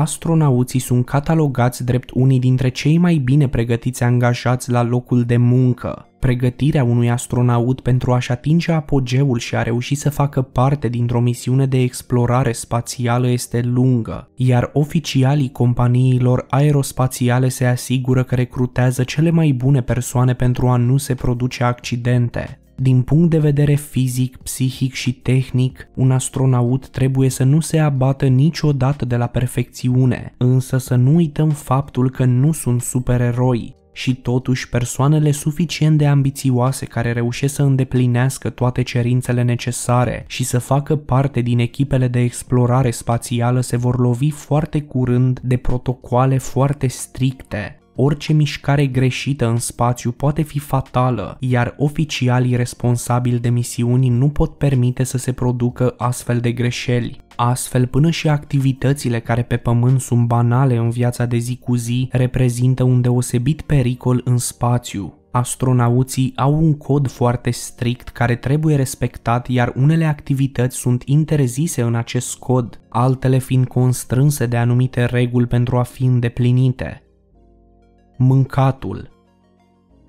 astronauții sunt catalogați drept unii dintre cei mai bine pregătiți angajați la locul de muncă. Pregătirea unui astronaut pentru a-și atinge apogeul și a reuși să facă parte dintr-o misiune de explorare spațială este lungă, iar oficialii companiilor aerospațiale se asigură că recrutează cele mai bune persoane pentru a nu se produce accidente. Din punct de vedere fizic, psihic și tehnic, un astronaut trebuie să nu se abată niciodată de la perfecțiune, însă să nu uităm faptul că nu sunt supereroi, și totuși persoanele suficient de ambițioase care reușesc să îndeplinească toate cerințele necesare și să facă parte din echipele de explorare spațială se vor lovi foarte curând de protocoale foarte stricte Orice mișcare greșită în spațiu poate fi fatală, iar oficialii responsabili de misiuni nu pot permite să se producă astfel de greșeli. Astfel, până și activitățile care pe pământ sunt banale în viața de zi cu zi reprezintă un deosebit pericol în spațiu. Astronauții au un cod foarte strict care trebuie respectat, iar unele activități sunt interzise în acest cod, altele fiind constrânse de anumite reguli pentru a fi îndeplinite mâncatul.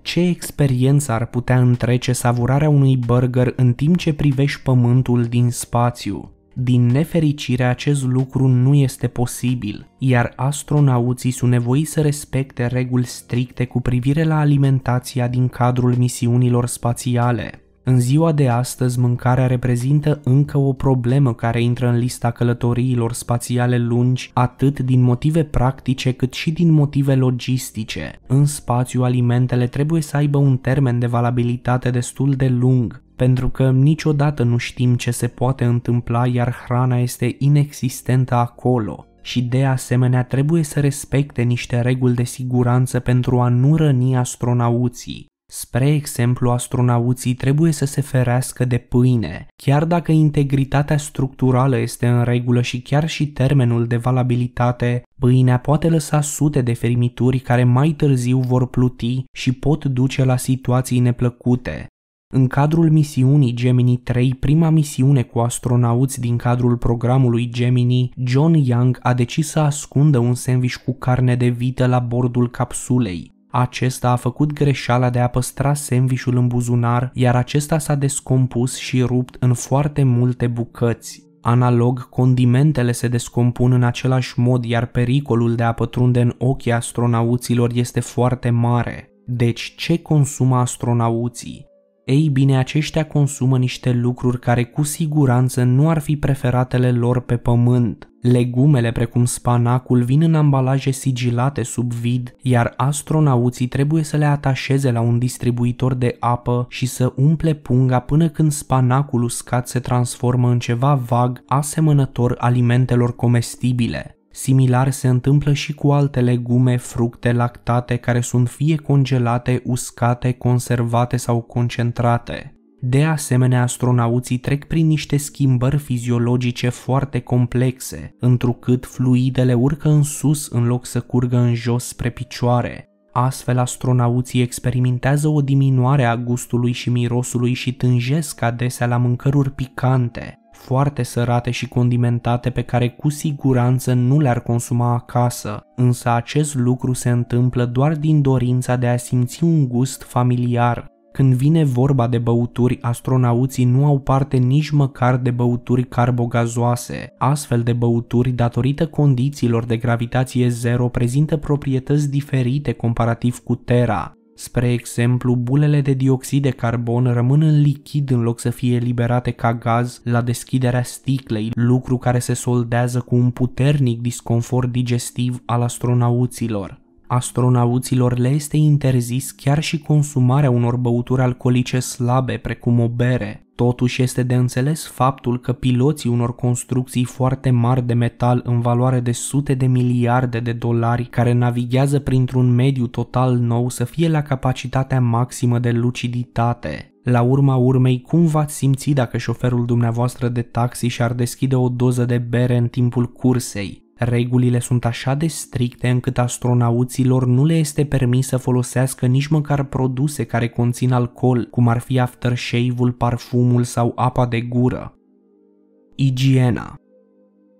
Ce experiență ar putea întrece savurarea unui burger în timp ce privești pământul din spațiu? Din nefericire, acest lucru nu este posibil, iar astronauții sunt nevoiți să respecte reguli stricte cu privire la alimentația din cadrul misiunilor spațiale. În ziua de astăzi, mâncarea reprezintă încă o problemă care intră în lista călătoriilor spațiale lungi, atât din motive practice cât și din motive logistice. În spațiu, alimentele trebuie să aibă un termen de valabilitate destul de lung, pentru că niciodată nu știm ce se poate întâmpla, iar hrana este inexistentă acolo și de asemenea trebuie să respecte niște reguli de siguranță pentru a nu răni astronauții. Spre exemplu, astronauții trebuie să se ferească de pâine, chiar dacă integritatea structurală este în regulă și chiar și termenul de valabilitate, pâinea poate lăsa sute de fermituri care mai târziu vor pluti și pot duce la situații neplăcute. În cadrul misiunii Gemini 3, prima misiune cu astronauți din cadrul programului Gemini, John Young a decis să ascundă un sandwich cu carne de vită la bordul capsulei. Acesta a făcut greșeala de a păstra sandvișul în buzunar, iar acesta s-a descompus și rupt în foarte multe bucăți. Analog, condimentele se descompun în același mod, iar pericolul de a pătrunde în ochii astronauților este foarte mare. Deci, ce consumă astronauții? Ei bine, aceștia consumă niște lucruri care cu siguranță nu ar fi preferatele lor pe pământ. Legumele precum spanacul vin în ambalaje sigilate sub vid, iar astronauții trebuie să le atașeze la un distribuitor de apă și să umple punga până când spanacul uscat se transformă în ceva vag asemănător alimentelor comestibile. Similar se întâmplă și cu alte legume, fructe, lactate care sunt fie congelate, uscate, conservate sau concentrate. De asemenea, astronauții trec prin niște schimbări fiziologice foarte complexe, întrucât fluidele urcă în sus în loc să curgă în jos spre picioare. Astfel, astronauții experimentează o diminuare a gustului și mirosului și tânjesc adesea la mâncăruri picante, foarte sărate și condimentate pe care cu siguranță nu le-ar consuma acasă, însă acest lucru se întâmplă doar din dorința de a simți un gust familiar, când vine vorba de băuturi, astronauții nu au parte nici măcar de băuturi carbogazoase. Astfel de băuturi, datorită condițiilor de gravitație zero, prezintă proprietăți diferite comparativ cu Terra. Spre exemplu, bulele de dioxid de carbon rămân în lichid în loc să fie eliberate ca gaz la deschiderea sticlei, lucru care se soldează cu un puternic disconfort digestiv al astronauților astronauților le este interzis chiar și consumarea unor băuturi alcoolice slabe, precum o bere. Totuși este de înțeles faptul că piloții unor construcții foarte mari de metal în valoare de sute de miliarde de dolari care navighează printr-un mediu total nou să fie la capacitatea maximă de luciditate. La urma urmei, cum v-ați simți dacă șoferul dumneavoastră de taxi și-ar deschide o doză de bere în timpul cursei? Regulile sunt așa de stricte încât astronauților nu le este permis să folosească nici măcar produse care conțin alcool, cum ar fi aftershave-ul, parfumul sau apa de gură. Igiena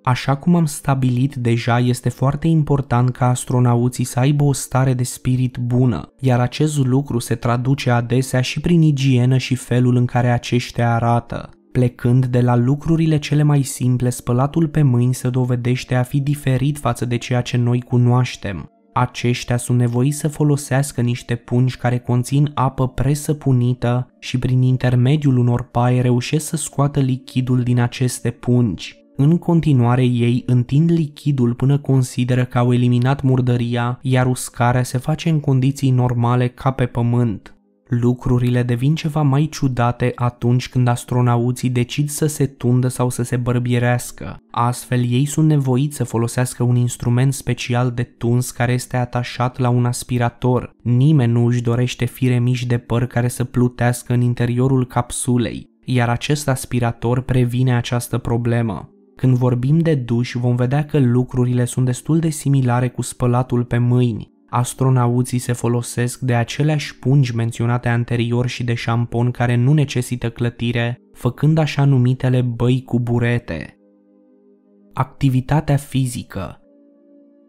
Așa cum am stabilit deja, este foarte important ca astronauții să aibă o stare de spirit bună, iar acest lucru se traduce adesea și prin igienă și felul în care aceștia arată. Plecând de la lucrurile cele mai simple, spălatul pe mâini se dovedește a fi diferit față de ceea ce noi cunoaștem. Aceștia sunt nevoiți să folosească niște pungi care conțin apă presăpunită și prin intermediul unor paie reușesc să scoată lichidul din aceste pungi. În continuare, ei întind lichidul până consideră că au eliminat murdăria, iar uscarea se face în condiții normale ca pe pământ. Lucrurile devin ceva mai ciudate atunci când astronauții decid să se tundă sau să se bărbierească. Astfel, ei sunt nevoiți să folosească un instrument special de tuns care este atașat la un aspirator. Nimeni nu își dorește fire mici de păr care să plutească în interiorul capsulei, iar acest aspirator previne această problemă. Când vorbim de duș, vom vedea că lucrurile sunt destul de similare cu spălatul pe mâini. Astronauții se folosesc de aceleași pungi menționate anterior și de șampon care nu necesită clătire, făcând așa numitele băi cu burete. Activitatea fizică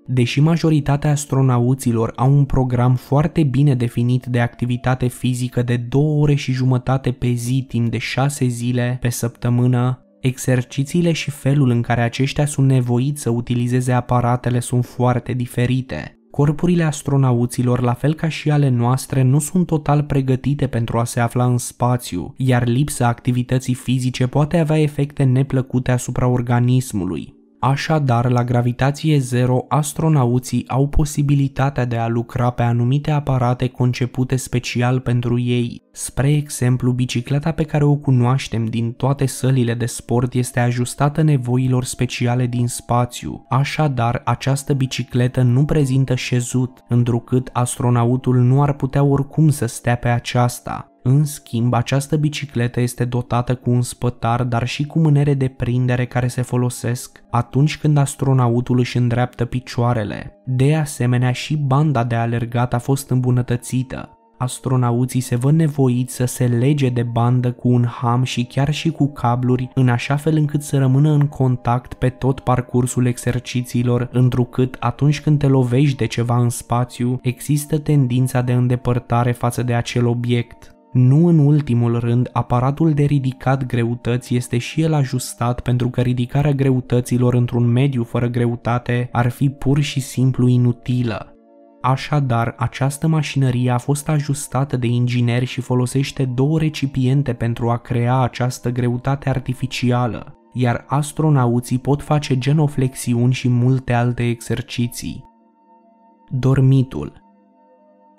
Deși majoritatea astronauților au un program foarte bine definit de activitate fizică de două ore și jumătate pe zi timp de șase zile pe săptămână, exercițiile și felul în care aceștia sunt nevoiți să utilizeze aparatele sunt foarte diferite. Corpurile astronauților, la fel ca și ale noastre, nu sunt total pregătite pentru a se afla în spațiu, iar lipsa activității fizice poate avea efecte neplăcute asupra organismului. Așadar, la gravitație zero, astronauții au posibilitatea de a lucra pe anumite aparate concepute special pentru ei. Spre exemplu, bicicleta pe care o cunoaștem din toate sălile de sport este ajustată nevoilor speciale din spațiu. Așadar, această bicicletă nu prezintă șezut, întrucât astronautul nu ar putea oricum să stea pe aceasta. În schimb, această bicicletă este dotată cu un spătar, dar și cu mânere de prindere care se folosesc atunci când astronautul își îndreaptă picioarele. De asemenea, și banda de alergat a fost îmbunătățită. Astronauții se văd nevoiți să se lege de bandă cu un ham și chiar și cu cabluri, în așa fel încât să rămână în contact pe tot parcursul exercițiilor, întrucât atunci când te lovești de ceva în spațiu, există tendința de îndepărtare față de acel obiect. Nu în ultimul rând, aparatul de ridicat greutăți este și el ajustat pentru că ridicarea greutăților într-un mediu fără greutate ar fi pur și simplu inutilă. Așadar, această mașinărie a fost ajustată de ingineri și folosește două recipiente pentru a crea această greutate artificială, iar astronauții pot face genoflexiuni și multe alte exerciții. Dormitul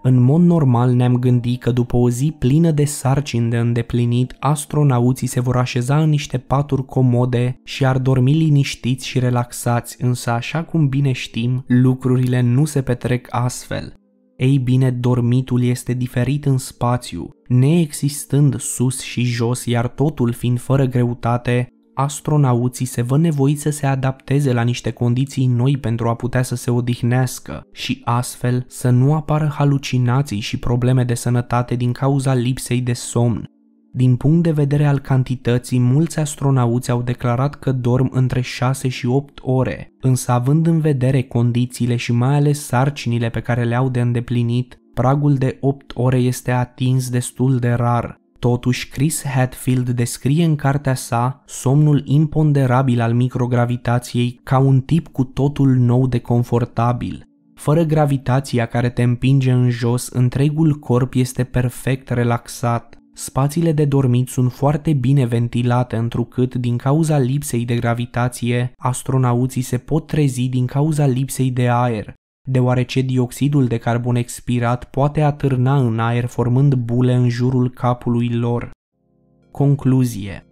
în mod normal ne-am gândit că după o zi plină de sarcini de îndeplinit, astronauții se vor așeza în niște paturi comode și ar dormi liniștiți și relaxați, însă așa cum bine știm, lucrurile nu se petrec astfel. Ei bine, dormitul este diferit în spațiu, neexistând sus și jos, iar totul fiind fără greutate, astronauții se văd nevoiți să se adapteze la niște condiții noi pentru a putea să se odihnească și astfel să nu apară halucinații și probleme de sănătate din cauza lipsei de somn. Din punct de vedere al cantității, mulți astronauți au declarat că dorm între 6 și 8 ore, însă având în vedere condițiile și mai ales sarcinile pe care le au de îndeplinit, pragul de 8 ore este atins destul de rar, Totuși, Chris Hadfield descrie în cartea sa somnul imponderabil al microgravitației ca un tip cu totul nou de confortabil. Fără gravitația care te împinge în jos, întregul corp este perfect relaxat. Spațiile de dormit sunt foarte bine ventilate, întrucât, din cauza lipsei de gravitație, astronauții se pot trezi din cauza lipsei de aer, deoarece dioxidul de carbon expirat poate atârna în aer formând bule în jurul capului lor. Concluzie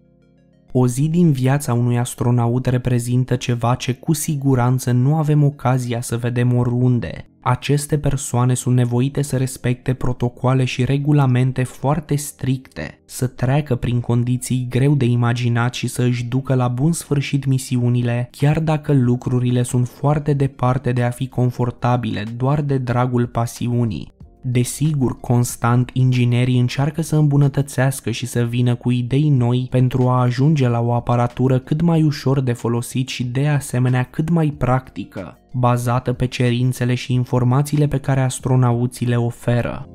o zi din viața unui astronaut reprezintă ceva ce cu siguranță nu avem ocazia să vedem oriunde. Aceste persoane sunt nevoite să respecte protocoale și regulamente foarte stricte, să treacă prin condiții greu de imaginat și să își ducă la bun sfârșit misiunile, chiar dacă lucrurile sunt foarte departe de a fi confortabile doar de dragul pasiunii. Desigur, constant inginerii încearcă să îmbunătățească și să vină cu idei noi pentru a ajunge la o aparatură cât mai ușor de folosit și de asemenea cât mai practică, bazată pe cerințele și informațiile pe care astronauții le oferă.